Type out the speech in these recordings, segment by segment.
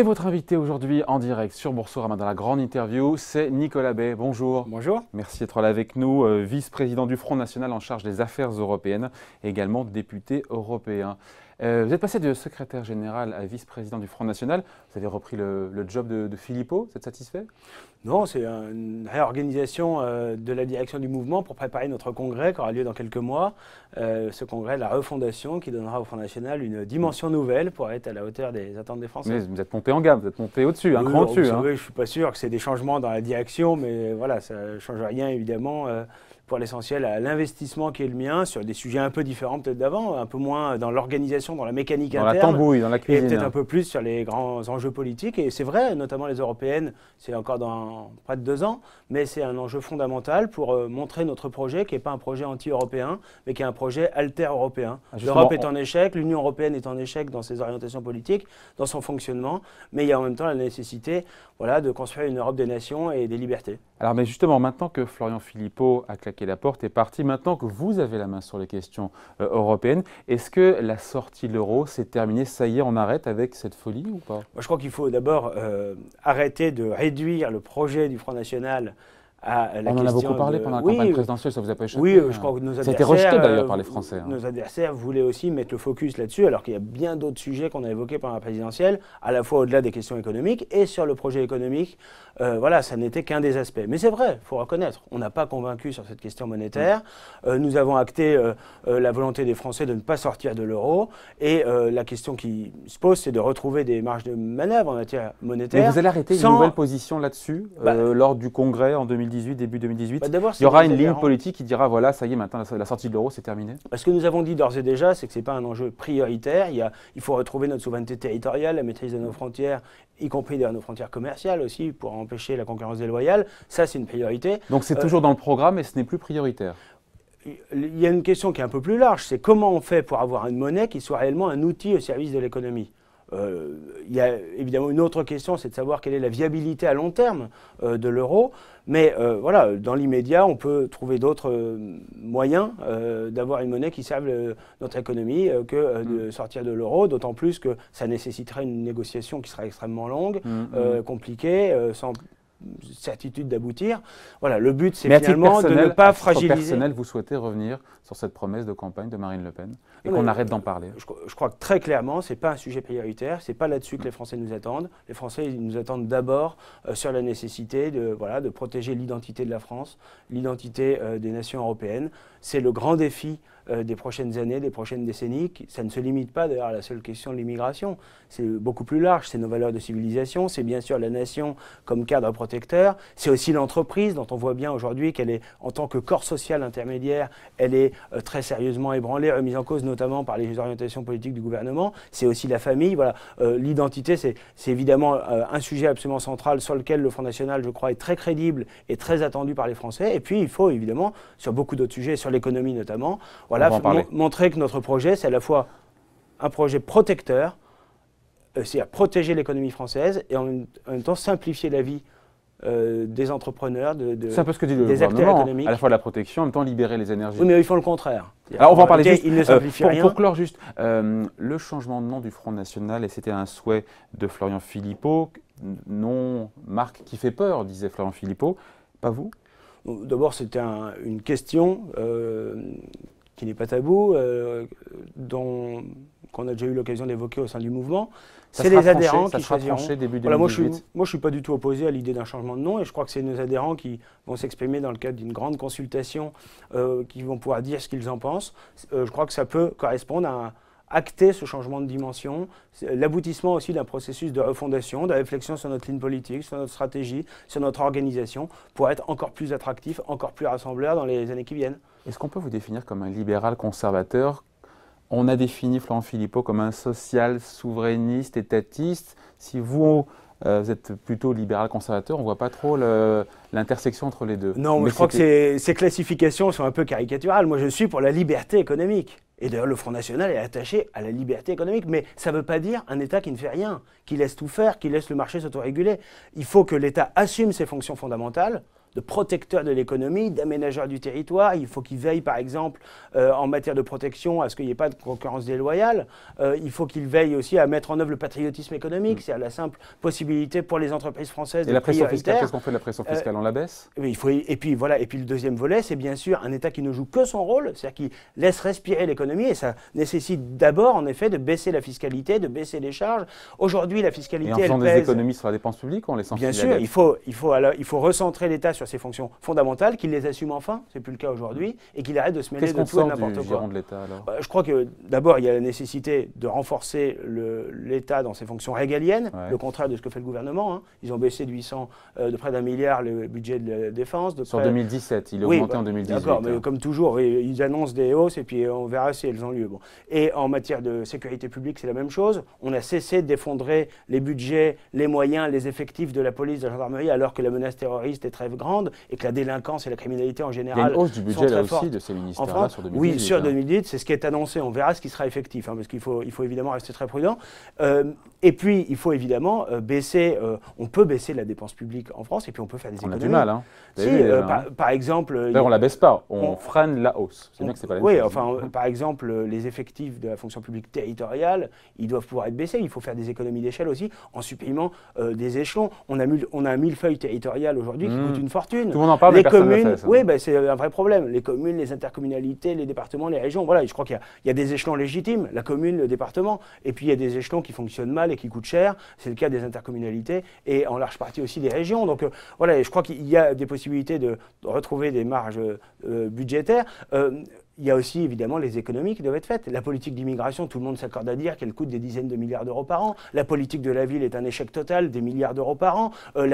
Et votre invité aujourd'hui en direct sur Boursorama dans la grande interview, c'est Nicolas Bay. Bonjour. Bonjour. Merci d'être là avec nous, euh, vice-président du Front National en charge des affaires européennes, également député européen. Euh, vous êtes passé de secrétaire général à vice-président du Front National. Vous avez repris le, job de, de, Philippot. Vous êtes satisfait Non, c'est une réorganisation euh, de la direction du mouvement pour préparer notre congrès qui aura lieu dans quelques mois. Euh, ce congrès, la refondation, qui donnera au Front National une dimension nouvelle pour être à la hauteur des attentes des Français. Mais vous êtes monté en gamme, vous êtes monté au-dessus, un cran grand dessus. Hein. je ne suis pas sûr que c'est des changements dans la direction, mais voilà, ça ne change rien évidemment pour l'essentiel à l'investissement qui est le mien sur des sujets un peu différents peut-être d'avant, un peu moins dans l'organisation, dans la mécanique interne. Dans la tambouille, dans la cuisine. Et peut-être un peu plus sur les grands enjeux politiques. Et c'est vrai, notamment les européennes, c'est encore dans près de deux ans, mais c'est un enjeu fondamental pour euh, montrer notre projet qui n'est pas un projet anti-européen, mais qui est un projet alter-européen. Ah, L'Europe est en échec, l'Union européenne est en échec dans ses orientations politiques, dans son fonctionnement, mais il y a en même temps la nécessité voilà, de construire une Europe des nations et des libertés. Alors, mais justement, maintenant que Florian Philippot a claqué la porte, et parti, maintenant que vous avez la main sur les questions euh, européennes, est-ce que la sortie de l'euro s'est terminée Ça y est, on arrête avec cette folie ou pas Moi, Je crois qu'il faut d'abord euh, arrêter de réduire le projet du Front National on en a beaucoup parlé pendant la campagne présidentielle, ça vous a pas échappé. Oui, je hein. crois que nos adversaires. C'était rejeté euh, d'ailleurs par les Français. Hein. Nos adversaires voulaient aussi mettre le focus là-dessus, alors qu'il y a bien d'autres sujets qu'on a évoqués pendant la présidentielle, à la fois au-delà des questions économiques et sur le projet économique. Euh, voilà, ça n'était qu'un des aspects. Mais c'est vrai, il faut reconnaître, on n'a pas convaincu sur cette question monétaire. Mm. Euh, nous avons acté la volonté des Français de ne pas sortir de l'euro. Et la question qui se pose, c'est de retrouver des marges de manœuvre en matière monétaire. Mais vous allez arrêter une nouvelle position là-dessus bah lors du congrès en 2018 début 2018, bah, il y aura une ligne politique qui dira voilà, ça y est, maintenant la sortie de l'euro, c'est terminé bah, Ce que nous avons dit d'ores et déjà, c'est que ce n'est pas un enjeu prioritaire. Il, y il faut retrouver notre souveraineté territoriale, la maîtrise de nos frontières, y compris de nos frontières commerciales aussi, pour empêcher la concurrence déloyale. Ça, c'est une priorité. Donc c'est euh, toujours dans le programme et ce n'est plus prioritaire il y a une question qui est un peu plus large, c'est comment on fait pour avoir une monnaie qui soit réellement un outil au service de l'économie euh, il y a évidemment une autre question, c'est de savoir quelle est la viabilité à long terme euh, de l'euro. Mais euh, voilà, dans l'immédiat, on peut trouver d'autres moyens d'avoir une monnaie qui serve notre économie que de mm. sortir de l'euro, d'autant plus que ça nécessiterait une négociation qui sera extrêmement longue, mm, mm. compliquée, sans certitude d'aboutir. Voilà, le but, c'est finalement de ne pas fragiliser. personnel, vous souhaitez revenir sur cette promesse de campagne de Marine Le Pen et qu'on arrête d'en parler je, crois que très clairement, ce n'est pas un sujet prioritaire, ce n'est pas là-dessus que les Français nous attendent. Les Français nous attendent d'abord euh, sur la nécessité de, voilà, de protéger l'identité de la France, l'identité euh, des nations européennes. C'est le grand défi euh, des prochaines années, des prochaines décennies. Ça ne se limite pas d'ailleurs à la seule question de l'immigration. C'est beaucoup plus large. C'est nos valeurs de civilisation. C'est bien sûr la nation comme cadre protecteur. C'est aussi l'entreprise dont on voit bien aujourd'hui qu'elle est, en tant que corps social intermédiaire, elle est euh, très sérieusement ébranlée, remise en cause notamment par les orientations politiques du gouvernement. C'est aussi la famille. Voilà, euh, l'identité, c'est évidemment un sujet absolument central sur lequel le Front National, je crois, est très crédible et très attendu par les Français. Et puis, il faut évidemment, sur beaucoup d'autres sujets, sur l'économie notamment, voilà, montrer que notre projet, c'est à la fois un projet protecteur, euh, cest à protéger l'économie française et en même, temps simplifier la vie euh, des entrepreneurs, de, de un peu ce que dit le des acteurs hein. économiques. À la fois la protection, en même temps libérer les énergies. Oui, mais ils font le contraire. Alors on va en parler juste. Euh, pour, rien. Pour clore juste, le changement de nom du Front National, et c'était un souhait de Florian Philippot, non, marque qui fait peur, disait Florian Philippot, pas vous D'abord, c'était une question qui n'est pas tabou, euh, dont qu'on a déjà eu l'occasion d'évoquer au sein du mouvement. C'est les adhérents qui choisiront. début 2018. Voilà, moi, je suis, moi, je suis pas du tout opposé à l'idée d'un changement de nom et je crois que c'est nos adhérents qui vont s'exprimer dans le cadre d'une grande consultation, euh, qui vont pouvoir dire ce qu'ils en pensent. Euh, je crois que ça peut correspondre à acter ce changement de dimension, l'aboutissement aussi d'un processus de refondation, de réflexion sur notre ligne politique, sur notre stratégie, sur notre organisation, pour être encore plus attractif, encore plus rassembleur dans les années qui viennent. Est-ce qu'on peut vous définir comme un libéral conservateur On a défini Florent Philippot comme un social souverainiste, étatiste. Si vous, euh, êtes plutôt libéral conservateur, on ne voit pas trop l'intersection entre les deux. Non, mais je crois que ces, ces classifications sont un peu caricaturales. Moi, je suis pour la liberté économique. Et d'ailleurs, le Front National est attaché à la liberté économique. Mais ça ne veut pas dire un État qui ne fait rien, qui laisse tout faire, qui laisse le marché s'autoréguler. Il faut que l'État assume ses fonctions fondamentales, de protecteur de l'économie, d'aménageur du territoire. Il faut qu'il veille, par exemple, euh, en matière de protection, à ce qu'il n'y ait pas de concurrence déloyale. Euh, il faut qu'il veille aussi à mettre en œuvre le patriotisme économique, mm. c'est-à-dire la simple possibilité pour les entreprises françaises et la pression fiscale. Qu'est-ce qu'on fait de la pression euh, fiscale On la baisse il faut, et, puis, voilà, et puis le deuxième volet, c'est bien sûr un État qui ne joue que son rôle, c'est-à-dire qui laisse respirer l'économie, et ça nécessite d'abord, en effet, de baisser la fiscalité, de baisser les charges. Aujourd'hui, la fiscalité, et en faisant des économies sur la dépense publique, en laissant Bien sûr, il faut, il, faut, alors, il faut recentrer l'État sur sur ses fonctions fondamentales, qu'il les assume enfin, c'est plus le cas aujourd'hui, et qu'il arrête de se mêler de tout et n'importe quoi. De alors bah, je crois que d'abord, il y a la nécessité de renforcer l'État dans ses fonctions régaliennes, le contraire de ce que fait le gouvernement. Hein. Ils ont baissé de 800, euh, près d'un milliard le budget de la défense. De près... 2017, il est augmenté en 2018. Bah, d'accord, mais hein. comme toujours, ils annoncent des hausses et puis euh, on verra si elles ont lieu. Bon. Et en matière de sécurité publique, c'est la même chose. On a cessé d'effondrer les budgets, les moyens, les effectifs de la police, de la gendarmerie, alors que la menace terroriste est très grande et que la délinquance et la criminalité en général. Il y a une hausse du budget là aussi de ces ministères-là sur 2018. Oui, sur 2018, hein. c'est ce qui est annoncé. On verra ce qui sera effectif, hein, parce qu'il faut, il faut évidemment rester très prudent. Euh, et puis, il faut évidemment euh, baisser. Euh, on peut baisser la dépense publique en France, et puis on peut faire des économies. On a du mal, hein. Si, hein. par, exemple. on la baisse pas. On, freine la hausse. C'est bien que c'est pas la Oui, enfin, par exemple, les effectifs de la fonction publique territoriale, ils doivent pouvoir être baissés. Il faut faire des économies d'échelle aussi en supprimant des échelons. On a, mille, on a un millefeuille territorial aujourd'hui qui mmh. coûte une tout le monde en parle, les communes. oui, ben, c'est un vrai problème. Les communes, les intercommunalités, les départements, les régions. Voilà, je crois qu'il y, a des échelons légitimes, la commune, le département. Et puis il y a des échelons qui fonctionnent mal et qui coûtent cher. C'est le cas des intercommunalités et en large partie aussi des régions. Donc euh, voilà, je crois qu'il y a des possibilités de retrouver des marges euh, budgétaires. Euh, il y a aussi évidemment les économies qui doivent être faites. La politique d'immigration, tout le monde s'accorde à dire qu'elle coûte des dizaines de milliards d'euros par an. La politique de la ville est un échec total, des milliards d'euros par an. Euh,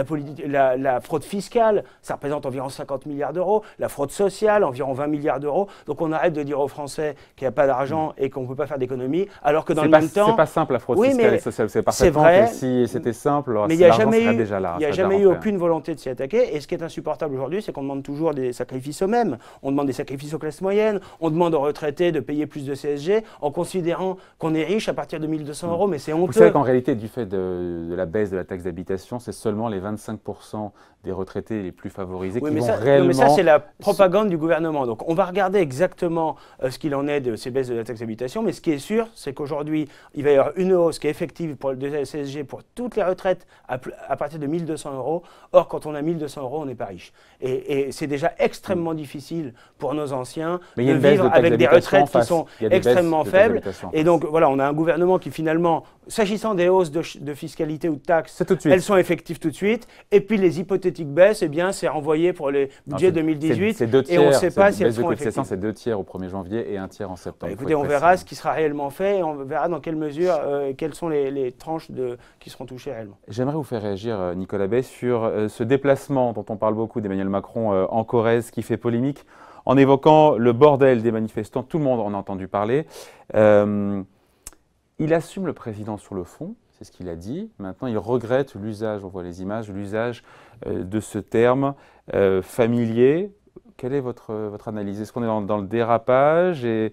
la, la, fraude fiscale, ça représente environ 50 milliards d'euros. La fraude sociale, environ 20 milliards d'euros. Donc on arrête de dire aux Français qu'il n'y a pas d'argent mm. et qu'on ne peut pas faire d'économie, alors que dans le même temps... C'est pas simple la fraude fiscale et sociale, c'est vrai, si c'était simple, mais il n'y a jamais eu, a jamais eu aucune volonté de s'y attaquer. Et ce qui est insupportable aujourd'hui, c'est qu'on demande toujours des sacrifices aux mêmes. On demande des sacrifices aux classes moyennes, on demande aux retraités de payer plus de CSG en considérant qu'on est riche à partir de 1200 euros, mais c'est honteux. Vous savez qu'en réalité, du fait de, de, la baisse de la taxe d'habitation, c'est seulement les 25% des retraités les plus favorisés qui mais vont ça, réellement... mais ça, c'est la propagande du gouvernement. Donc, on va regarder exactement euh, ce qu'il en est de ces baisses de la taxe d'habitation. Mais ce qui est sûr, c'est qu'aujourd'hui, il va y avoir une hausse qui est effective pour le CSG pour toutes les retraites à, partir de 1200 euros. Or, quand on a 1200 euros, on n'est pas riche. Et, c'est déjà extrêmement mm. difficile pour nos anciens de vivre avec des retraites qui sont extrêmement faibles. Et donc, voilà, on a un gouvernement qui finalement, s'agissant des hausses de, fiscalité ou de taxes, elles sont effectives tout de suite. Et puis, les hypothèses baisse, eh bien, c'est renvoyé pour le budget 2018. Et on ne sait pas si elles seront c'est deux tiers au 1er janvier et un tiers en bah, septembre. écoutez, on verra ce qui sera réellement fait et on verra dans quelle mesure, euh, quelles sont les, tranches de, qui seront touchées réellement. J'aimerais vous faire réagir, euh, Nicolas Bay, sur euh, ce déplacement dont on parle beaucoup d'Emmanuel Macron en Corrèze qui fait polémique en évoquant le bordel des manifestants. Tout le monde en a entendu parler. il assume le président sur le fond c'est ce qu'il a dit. Maintenant, il regrette l'usage, on voit les images, l'usage euh, de ce terme euh, familier. Quelle est votre, votre analyse Est-ce qu'on est dans, le dérapage et,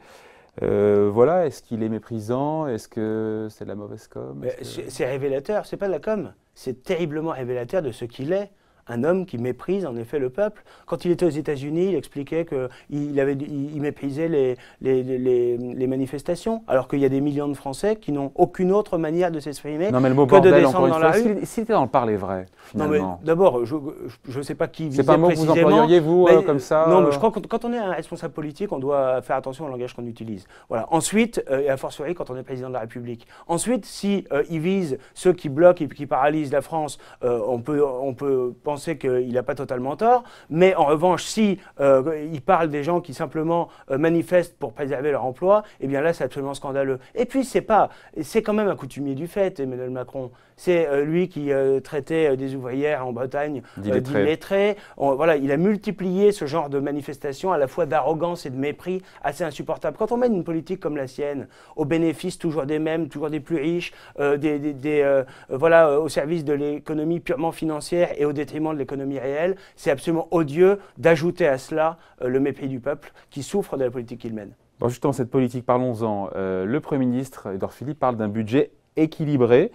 euh, voilà, est-ce qu'il est méprisant Est-ce que c'est de la mauvaise com C'est -ce révélateur, c'est pas de la com. C'est terriblement révélateur de ce qu'il est un homme qui méprise en effet le peuple. Quand il était aux États-Unis, il expliquait qu'il avait, il, méprisait les, les, manifestations, alors qu'il y a des millions de Français qui n'ont aucune autre manière de s'exprimer que de descendre dans la rue. Si c'était le parler vrai. Finalement. Non, mais d'abord, je ne sais pas qui visait pas un mot Que vous employeriez, vous, euh, comme ça Non, mais euh je crois que quand on est un responsable politique, on doit faire attention au langage qu'on utilise. Voilà. Ensuite, euh, et à a fortiori quand on est président de la République. Ensuite, si vise vise ceux qui bloquent et qui paralysent la France, on peut, on peut penser qu'il n'a pas totalement tort. Mais en revanche, si euh, il parle des gens qui simplement euh, manifestent pour préserver leur emploi, et eh bien là, c'est absolument scandaleux. Et puis, c'est pas, c'est quand même un coutumier du fait, Emmanuel Macron. C'est euh, lui qui traitait des ouvrières en Bretagne d'illettrés. voilà, il a multiplié ce genre de manifestations à la fois d'arrogance et de mépris assez insupportable. Quand on mène une politique comme la sienne, au bénéfice toujours des mêmes, toujours des plus riches, des, des, voilà, au service de l'économie purement financière et au détriment de l'économie réelle. C'est absolument odieux d'ajouter à cela euh, le mépris du peuple qui souffre de la politique qu'il mène. justement, cette politique, parlons-en. Euh, le Premier ministre, Edouard Philippe, parle d'un budget équilibré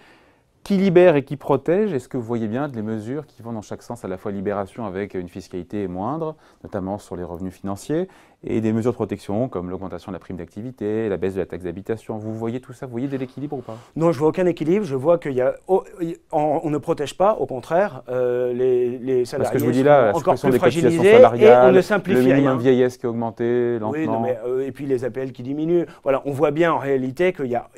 qui libère et qui protège. Est-ce que vous voyez bien les mesures qui vont dans chaque sens, à la fois libération avec une fiscalité moindre, notamment sur les revenus financiers, et des mesures de protection comme l'augmentation de la prime d'activité, la baisse de la taxe d'habitation. Vous voyez tout ça Vous voyez de l'équilibre ou pas Non, je vois aucun équilibre. Je vois qu'on on ne protège pas, au contraire, euh, les, salariés. Parce que je vous dis là, la suppression des cotisations on ne simplifie le minimum vieillesse qui a augmenté lentement. Oui, mais, euh, et puis les APL qui diminuent. Voilà, on voit bien en réalité qu'il n'y a,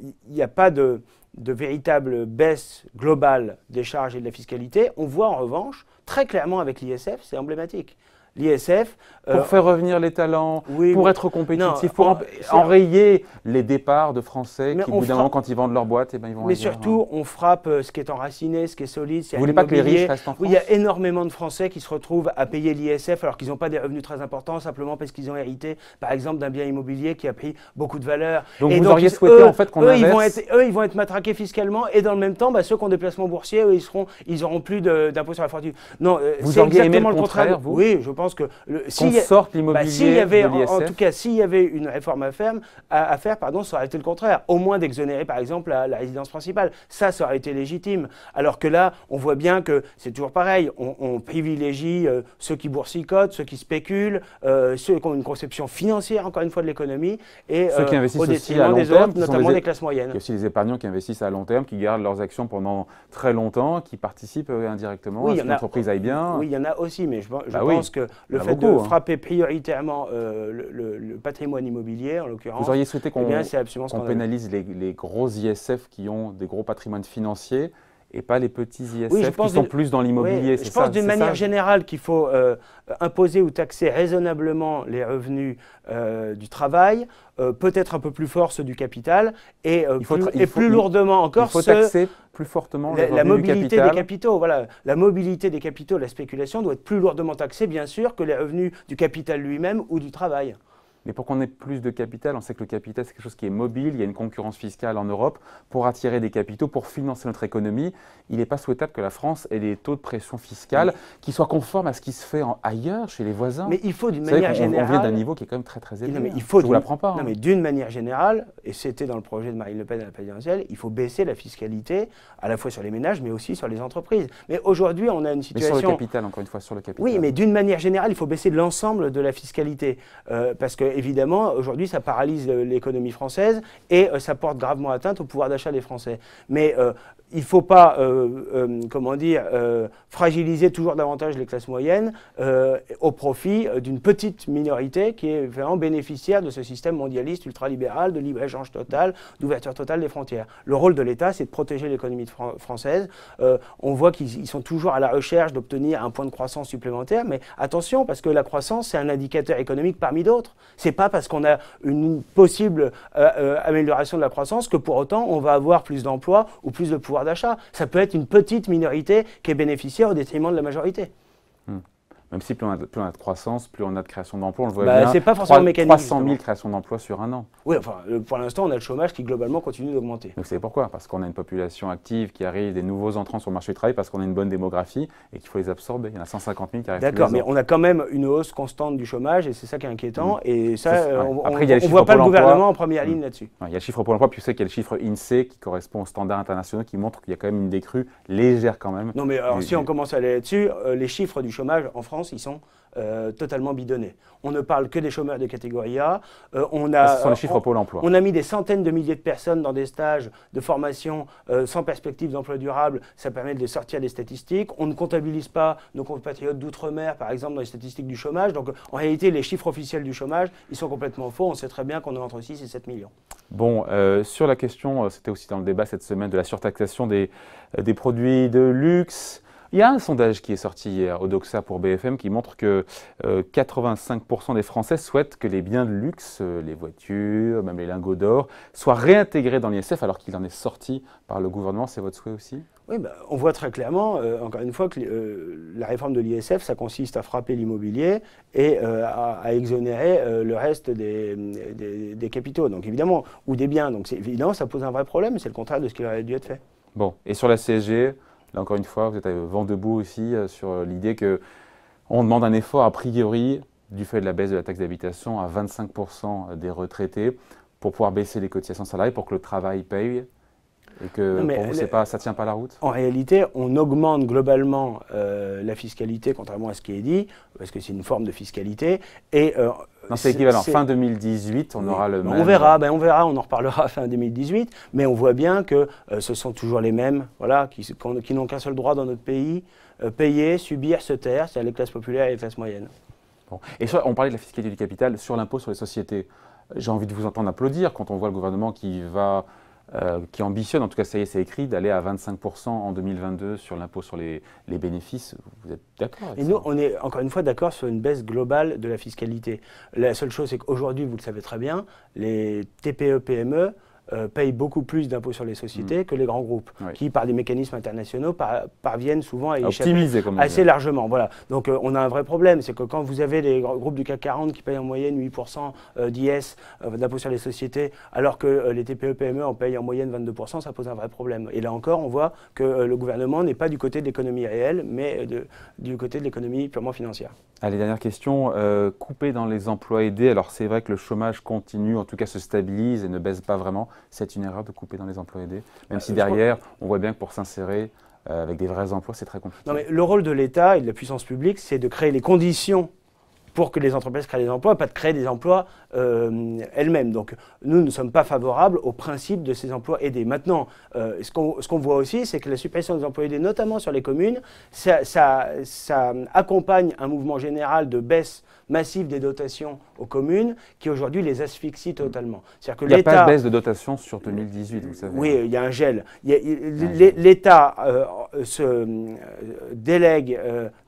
a pas de de véritable baisse globale des charges et de la fiscalité. On voit en revanche très clairement avec l'ISF, c'est emblématique l'ISF. Euh, pour faire revenir les talents, pour être compétitif, pour enrayer les départs de Français qui, évidemment quand ils vendent leur boîte, et eh ben, ils vont. Mais surtout, hein. on frappe euh, ce qui est enraciné, ce qui est solide. Est Vous voulez pas que les riches restent en France Il y a énormément de Français qui se retrouvent à payer l'ISF alors qu'ils n'ont pas des revenus très importants, simplement parce qu'ils ont hérité, par exemple, d'un bien immobilier qui a pris beaucoup de valeur. Donc vous auriez souhaité en fait qu'on inverse... Ils vont être, eux, ils vont être matraqués fiscalement et dans le même temps, bah, ceux qui ont des placements boursiers, ils seront, ils plus d'impôts sur la fortune. Non, euh, c'est exactement le, contraire. oui, je pense que s'il si y bah, avait, en, tout cas, s'il y avait une réforme à faire, à, faire, pardon, ça aurait été le contraire. Au moins d'exonérer, par exemple, la, résidence principale. Ça, ça aurait été légitime. Alors que là, on voit bien que c'est toujours pareil. On, privilégie euh, ceux qui boursicotent, ceux qui spéculent, euh, ceux qui ont une conception financière, encore une fois, de l'économie, et ceux qui euh, investissent au à long des terme, autres, notamment des, classes moyennes. Il aussi les épargnants qui investissent à long terme, qui gardent leurs actions pendant très longtemps, qui participent indirectement à ce que l'entreprise aille bien. Oui, il y en a aussi, mais je, bah pense que le ah, fait de hein. frapper prioritairement euh, le, patrimoine immobilier, en l'occurrence. Vous auriez souhaité eh qu'on pénalise les gros ISF qui ont des gros patrimoines financiers et pas les petits ISF qui sont plus dans l'immobilier. je pense d'une manière générale qu'il faut euh, imposer ou taxer raisonnablement les revenus euh, du travail, euh, peut-être un peu plus fort ceux du capital, et, plus, lourdement encore il faut taxer plus fortement les la, la, mobilité des capitaux. Voilà, la mobilité des capitaux, la spéculation doit être plus lourdement taxée, bien sûr, que les revenus du capital lui-même ou du travail. Mais pour qu'on ait plus de capital, on sait que le capital, c'est quelque chose qui est mobile, il y a une concurrence fiscale en Europe. Pour attirer des capitaux, pour financer notre économie, il n'est pas souhaitable que la France ait des taux de pression fiscale qui soient conformes à ce qui se fait en ailleurs, chez les voisins. Mais il faut d'une manière générale. On vient d'un niveau qui est quand même très très élevé. Non, mais hein. il faut vous l'apprends pas. Non, hein. mais d'une manière générale, et c'était dans le projet de Marine Le Pen à la présidentielle, il faut baisser la fiscalité à la fois sur les ménages, mais aussi sur les entreprises. Mais aujourd'hui, on a une situation. Mais sur le capital, encore une fois, sur le capital. Oui, mais d'une manière générale, il faut baisser l'ensemble de la fiscalité. Euh, parce que euh, évidemment, aujourd'hui, ça paralyse l'économie française et euh, ça porte gravement atteinte au pouvoir d'achat des Français. Mais euh, il ne faut pas, euh, euh, comment dire, euh, fragiliser toujours davantage les classes moyennes au profit d'une petite minorité qui est vraiment bénéficiaire de ce système mondialiste ultralibéral, de libre-échange total, d'ouverture totale des frontières. Le rôle de l'État, c'est de protéger l'économie française. on voit qu'ils sont toujours à la recherche d'obtenir un point de croissance supplémentaire, mais attention, parce que la croissance, c'est un indicateur économique parmi d'autres. Ce n'est pas parce qu'on a une possible amélioration de la croissance que pour autant on va avoir plus d'emplois ou plus de pouvoir d'achat. Ça peut être une petite minorité qui est bénéficiaire au détriment de la majorité. Hmm. Même si plus on, a, de croissance, plus on a de création d'emplois, on le voit bah, bien. pas 300 000 créations d'emplois sur un an. Oui, enfin, euh, pour l'instant, on a le chômage qui globalement continue d'augmenter. Donc c'est pourquoi Parce qu'on a une population active qui arrive, des nouveaux entrants sur le marché du travail, parce qu'on a une bonne démographie et qu'il faut les absorber. Il y en a 150 000 qui arrivent. D'accord, mais on a quand même une hausse constante du chômage et c'est ça qui est inquiétant. Mm. Et ça, euh, on ne voit pas le gouvernement en première ligne mm. là-dessus. Il y a le chiffre pour l'emploi, puis tu sais qu'il y a le chiffre INSEE qui correspond aux standards internationaux qui montrent qu'il y a quand même une décrue légère quand même. Non, mais alors, si on commence à aller là-dessus, euh, les chiffres du chômage en France ils sont euh, totalement bidonnés. On ne parle que des chômeurs de catégorie A. Euh, on a, ah, les on, Pôle emploi. On a mis des centaines de milliers de personnes dans des stages de formation euh, sans perspective d'emploi durable. Ça permet de sortir des statistiques. On ne comptabilise pas nos compatriotes d'outre-mer, par exemple, dans les statistiques du chômage. Donc, en réalité, les chiffres officiels du chômage, ils sont complètement faux. On sait très bien qu'on est entre 6 et 7 millions. Bon, sur la question, c'était aussi dans le débat cette semaine de la surtaxation des produits de luxe. Il y a un sondage qui est sorti hier au Doxa pour BFM qui montre que 85% euh, des Français souhaitent que les biens de luxe, euh, les voitures, même les lingots d'or, soient réintégrés dans l'ISF alors qu'il en est sorti par le gouvernement. C'est votre souhait aussi oui, bah, on voit très clairement, euh, encore une fois, que la réforme de l'ISF, ça consiste à frapper l'immobilier et à, exonérer le reste des, capitaux, donc évidemment, ou des biens. Donc évidemment, ça pose un vrai problème, c'est le contraire de ce qui aurait dû être fait. Bon, et sur la CSG, Là encore une fois, vous êtes euh, vent debout aussi euh, sur euh, l'idée que on demande un effort a priori du fait de la baisse de la taxe d'habitation à 25% des retraités pour pouvoir baisser les cotisations salariales, pour que le travail paye et que pour vous, pas, ça ne tient pas la route En réalité, on augmente globalement euh, la fiscalité, contrairement à ce qui est dit, parce que c'est une forme de fiscalité. Et, euh, non, c'est équivalent. Fin 2018, on aura le même. On verra, ben on verra, on en reparlera fin 2018, mais on voit bien que euh, ce sont toujours les mêmes voilà, qui, n'ont qu'un seul droit dans notre pays payer, subir, se taire, c'est-à-dire les classes populaires et les classes moyennes. Bon. Et on parlait de la fiscalité du capital, sur l'impôt sur les sociétés. J'ai envie de vous entendre applaudir quand on voit le gouvernement qui va euh, qui ambitionne, en tout cas ça y est, c'est écrit, d'aller à 25% en 2022 sur l'impôt sur les, bénéfices. Vous êtes d'accord Et nous, on est encore une fois d'accord sur une baisse globale de la fiscalité. La seule chose, c'est qu'aujourd'hui, vous le savez très bien, les TPE-PME euh, payent beaucoup plus d'impôts sur les sociétés mm. que les grands groupes, qui, par des mécanismes internationaux, parviennent souvent à, à assez largement. Voilà. Donc euh, on a un vrai problème, c'est que quand vous avez les groupes du CAC 40 qui payent en moyenne 8% euh, d'IS, d'impôts sur les sociétés, alors que les TPE-PME e en payent en moyenne 22%, ça pose un vrai problème. Et là encore, on voit que le gouvernement n'est pas du côté de l'économie réelle, mais de, du côté de l'économie purement financière. Allez, dernière question. couper dans les emplois aidés, alors c'est vrai que le chômage continue, en tout cas se stabilise et ne baisse pas vraiment c'est une erreur de couper dans les emplois aidés, même bah, si derrière, on voit bien que pour s'insérer euh, avec des vrais emplois, c'est très compliqué. Non, mais le rôle de l'État et de la puissance publique, c'est de créer les conditions pour que les entreprises créent des emplois, pas de créer des emplois euh, elles-mêmes. Donc nous ne sommes pas favorables au principe de ces emplois aidés. Maintenant, euh, ce qu'on voit aussi, c'est que la suppression des emplois aidés, notamment sur les communes, ça, ça accompagne un mouvement général de baisse massive des dotations aux communes qui aujourd'hui les asphyxie totalement. Que il n'y a pas de baisse de dotation sur 2018, vous savez. Oui, il y a un gel. L'État se délègue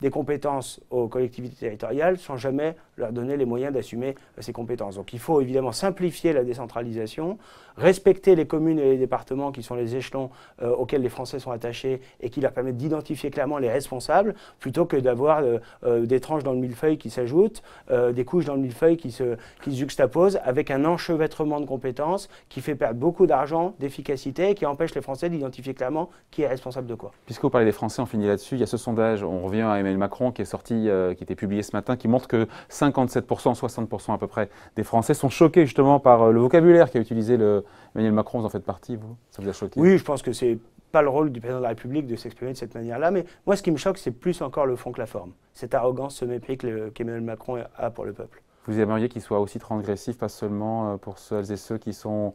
des compétences aux collectivités territoriales sans jamais leur donner les moyens d'assumer euh, ces compétences. Donc il faut évidemment simplifier la décentralisation, respecter les communes et les départements qui sont les échelons euh, auxquels les Français sont attachés et qui leur permettent d'identifier clairement les responsables, plutôt que d'avoir euh, des tranches dans le millefeuille qui s'ajoutent, des couches dans le millefeuille qui se, qui juxtaposent, avec un enchevêtrement de compétences qui fait perdre beaucoup d'argent, d'efficacité et qui empêche les Français d'identifier clairement qui est responsable de quoi. Puisque vous parlez des Français, on finit là-dessus. Il y a ce sondage, on revient à Emmanuel Macron qui est sorti, qui était publié ce matin, qui montre que 57%, 60% à peu près des Français sont choqués justement par euh, le vocabulaire qu'a utilisé le Emmanuel Macron. Vous en faites partie, vous Ça vous a choqué Oui, je pense que c'est pas le rôle du président de la République de s'exprimer de cette manière-là. Mais moi, ce qui me choque, c'est plus encore le fond que la forme. Cette arrogance, ce mépris qu'Emmanuel Macron a pour le peuple. Vous aimeriez qu'il soit aussi transgressif, pas seulement euh, pour celles et ceux qui sont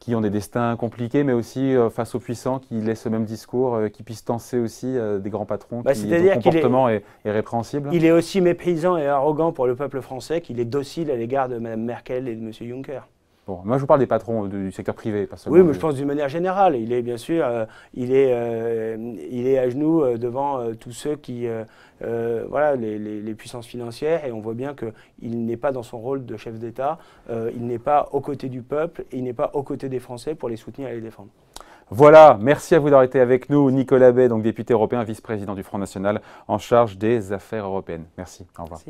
qui ont des destins compliqués, mais aussi euh, face aux puissants qui laissent le même discours, euh, qui puissent tancer aussi euh, des grands patrons, bah, qui, comportement Il est aussi méprisant et arrogant pour le peuple français qu'il est docile à l'égard de Mme Merkel et de M. Juncker moi, je vous parle des patrons euh, du secteur privé. oui, mais je pense d'une manière générale. Il est bien sûr, euh, il, est, euh, il est à genoux devant tous ceux qui, voilà, les, puissances financières, et on voit bien qu'il n'est pas dans son rôle de chef d'État, il n'est pas aux côtés du peuple, et il n'est pas aux côtés des Français pour les soutenir et les défendre. Voilà, merci à vous d'avoir été avec nous. Nicolas Bay, donc député européen, vice-président du Front National, en charge des affaires européennes. Merci, au revoir.